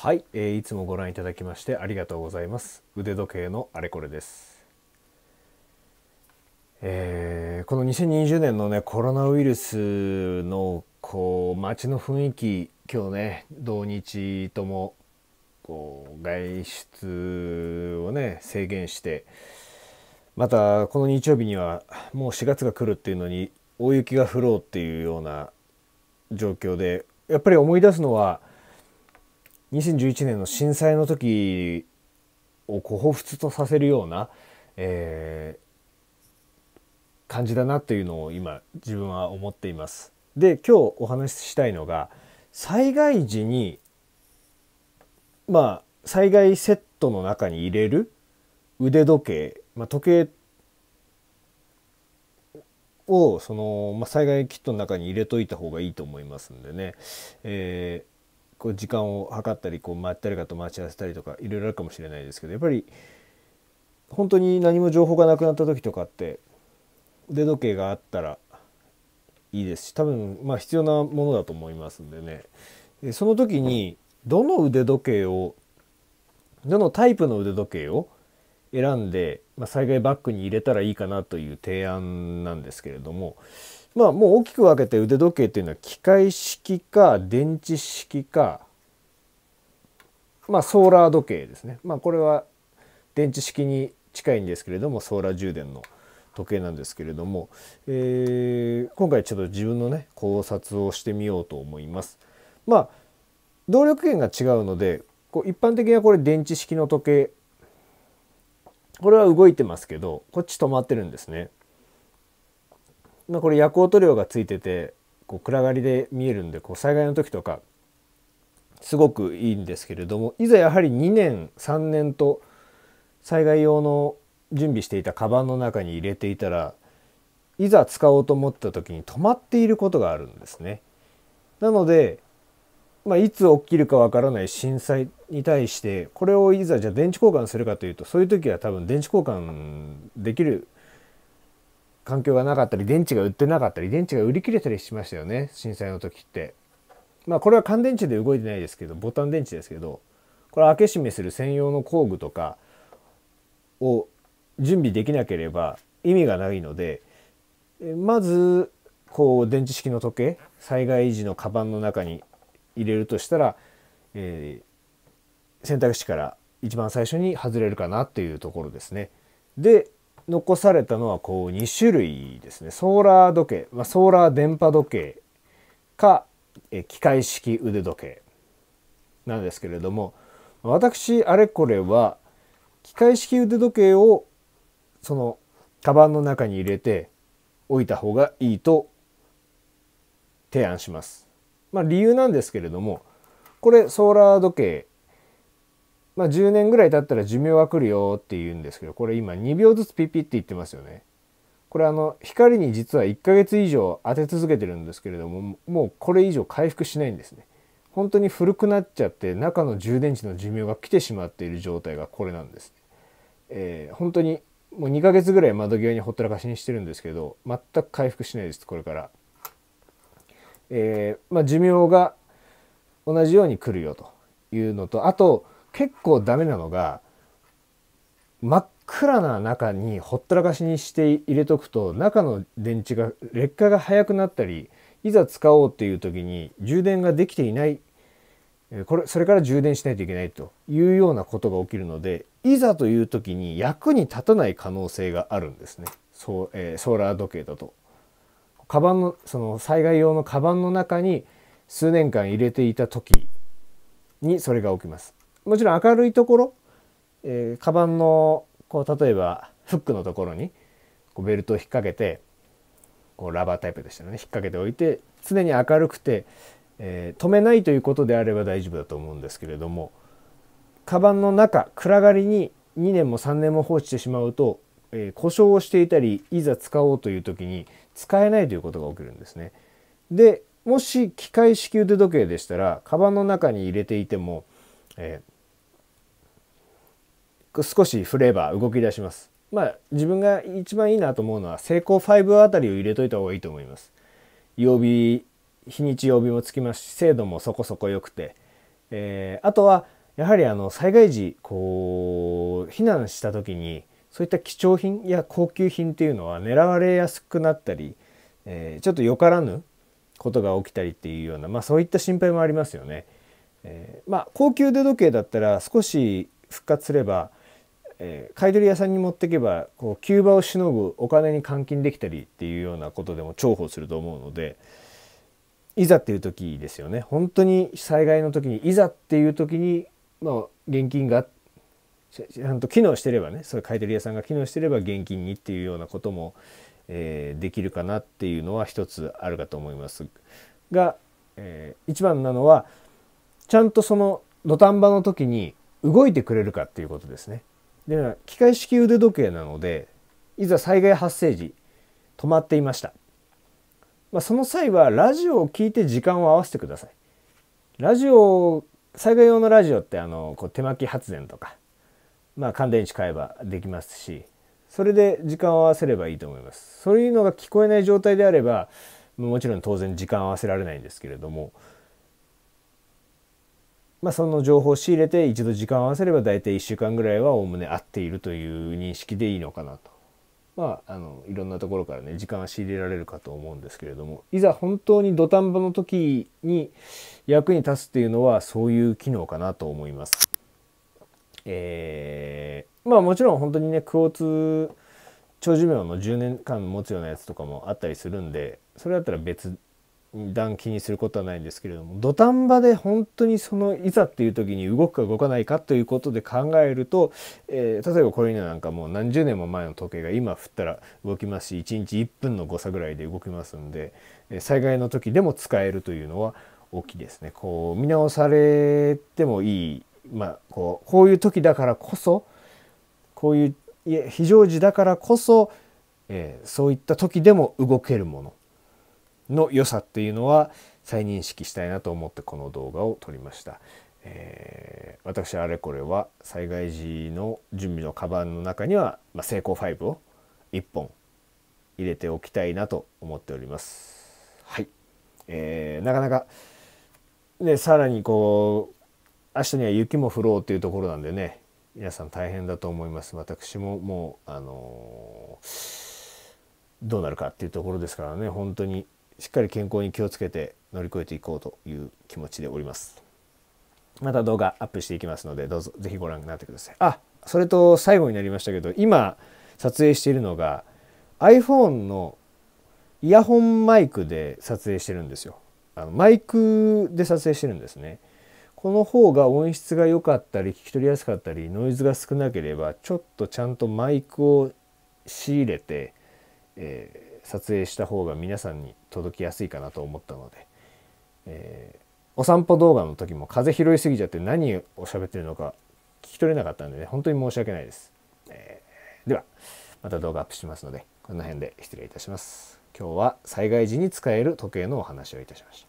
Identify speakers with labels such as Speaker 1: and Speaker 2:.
Speaker 1: はい、えー、いつもご覧いただきましてありがとうございます腕時計のあれこれです、えー、この2020年のねコロナウイルスのこう街の雰囲気今日ね同日ともこう外出をね制限してまたこの日曜日にはもう4月が来るっていうのに大雪が降ろうっていうような状況でやっぱり思い出すのは2011年の震災の時をこほ彷彿とさせるような、えー、感じだなというのを今自分は思っています。で今日お話ししたいのが災害時にまあ災害セットの中に入れる腕時計、まあ、時計をその、まあ、災害キットの中に入れといた方がいいと思いますんでね、えこう時間を計ったりこうまったりかと待ち合わせたりとかいろいろあるかもしれないですけどやっぱり本当に何も情報がなくなった時とかって腕時計があったらいいですし多分まあ必要なものだと思いますんでねでその時にどの腕時計をどのタイプの腕時計を選んで、まあ、災害バッグに入れたらいいかなという提案なんですけれどもまあもう大きく分けて腕時計っていうのは機械式か電池式かまあソーラー時計ですねまあこれは電池式に近いんですけれどもソーラー充電の時計なんですけれども、えー、今回ちょっと自分のね考察をしてみようと思います。まあ動力源が違うのでこう一般的はこれ電池式の時計これは動いてますけどこっち止まってるんですね。まあ、これ夜光塗料がついててこう暗がりで見えるんでこう災害の時とかすごくいいんですけれどもいざやはり2年3年と災害用の準備していたカバンの中に入れていたらいざ使おうと思った時に止まっていることがあるんですね。なので、まあ、いつ起きるかわからない震災に対してこれをいざじゃあ電池交換するかというとそういう時は多分電池交換できる環境がなかったり電池が売ってなかったり電池が売り切れたりしましたよね震災の時ってまあこれは乾電池で動いてないですけどボタン電池ですけどこれ開け閉めする専用の工具とかを準備できなければ意味がないのでまずこう電池式の時計災害時のカバンの中に入れるとしたら、えー、選択肢から一番最初に外れるかなっていうところですね。で残されたのはこう2種類ですねソーラー時計、まあ、ソーラー電波時計かえ機械式腕時計なんですけれども私あれこれは機械式腕時計をそのカバンの中に入れて置いた方がいいと提案します。まあ、理由なんですけれどもこれソーラー時計まあ、10年ぐらい経ったら寿命は来るよって言うんですけど、これ今2秒ずつピピって言ってますよね。これあの、光に実は1ヶ月以上当て続けてるんですけれども、もうこれ以上回復しないんですね。本当に古くなっちゃって、中の充電池の寿命が来てしまっている状態がこれなんです。えー、本当にもう2ヶ月ぐらい窓際にほったらかしにしてるんですけど、全く回復しないです、これから。えー、まあ、寿命が同じように来るよというのと、あと、結構ダメなのが真っ暗な中にほったらかしにして入れとくと中の電池が劣化が早くなったりいざ使おうっていう時に充電ができていないこれそれから充電しないといけないというようなことが起きるのでいざという時に役に立たない可能性があるんですねそう、えー、ソーラー時計だと。カバンのその災害用のカバンの中に数年間入れていた時にそれが起きます。もちろん明るいところ、えー、カバンのこう例えばフックのところにこうベルトを引っ掛けてこうラバータイプでしたね引っ掛けておいて常に明るくて、えー、止めないということであれば大丈夫だと思うんですけれどもカバンの中暗がりに2年も3年も放置してしまうと、えー、故障をしていたりいざ使おうという時に使えないということが起きるんですね。でもし機械式腕時計でしたらカバンの中に入れていても、え少し振れば動き出します。まあ自分が一番いいなと思うのは成功5あたりを入れといた方がいいと思います。曜日、日にち曜日もつきますし、精度もそこそこ良くて、えー、あとはやはりあの災害時こう避難した時にそういった貴重品や高級品っていうのは狙われやすくなったり、えー、ちょっとよからぬことが起きたりっていうような、まあ、そういった心配もありますよね。えー、まあ、高級腕時計だったら少し復活すればえー、買い取り屋さんに持っていけばこう急場をしのぐお金に換金できたりっていうようなことでも重宝すると思うのでいざっていう時ですよね本当に災害の時にいざっていう時に、まあ、現金がちゃんと機能してればねそれ買い取り屋さんが機能してれば現金にっていうようなことも、えー、できるかなっていうのは一つあるかと思いますが、えー、一番なのはちゃんとその土壇場の時に動いてくれるかっていうことですね。で機械式腕時計なのでいざ災害発生時止まっていました、まあ、その際はラジオを聞いて時間を合わせてくださいラジオ災害用のラジオってあのこう手巻き発電とか、まあ、乾電池買えばできますしそれで時間を合わせればいいと思いますそういうのが聞こえない状態であればもちろん当然時間を合わせられないんですけれどもまあ、その情報を仕入れて一度時間を合わせれば大体1週間ぐらいはおおむね合っているという認識でいいのかなと。まあ、あのいろんなところからね時間は仕入れられるかと思うんですけれどもいざ本当に土壇場の時に役に立つっていうのはそういう機能かなと思います。えー、まあもちろん本当にねクォーツ長寿命の10年間持つようなやつとかもあったりするんでそれだったら別段気にすることはないんですけれども土壇場で本当にそのいざっていう時に動くか動かないかということで考えると、えー、例えばこれになんかもう何十年も前の時計が今振ったら動きますし1日1分の誤差ぐらいで動きますんで災害の時でも使えるというのは大きいですね。こう見直されてもいい、まあ、こうこういう時だからこそこういう非常時だからこそ、えー、そういった時でも動けるものの良さっていうのは再認識したいなと思ってこの動画を撮りました。えー、私あれこれは災害時の準備のカバンの中には、まあ、成功5を1本入れておきたいなと思っております。はい、えー、なかなかねさらにこう明日には雪も降ろうというところなんでね皆さん大変だと思います私ももうあのー、どうなるかっていうところですからね本当にしっかり健康に気をつけて乗り越えていこうという気持ちでおります。また動画アップしていきますので、どうぞぜひご覧になってください。あ、それと最後になりましたけど、今撮影しているのが iPhone のイヤホンマイクで撮影してるんですよ。あのマイクで撮影してるんですね。この方が音質が良かったり聞き取りやすかったりノイズが少なければちょっとちゃんとマイクを仕入れて、えー、撮影した方が皆さんに届きやすいかなと思ったので、えー、お散歩動画の時も風拾いすぎちゃって何を喋ってるのか聞き取れなかったんでね本当に申し訳ないです、えー、ではまた動画アップしますのでこの辺で失礼いたします今日は災害時に使える時計のお話をいたしました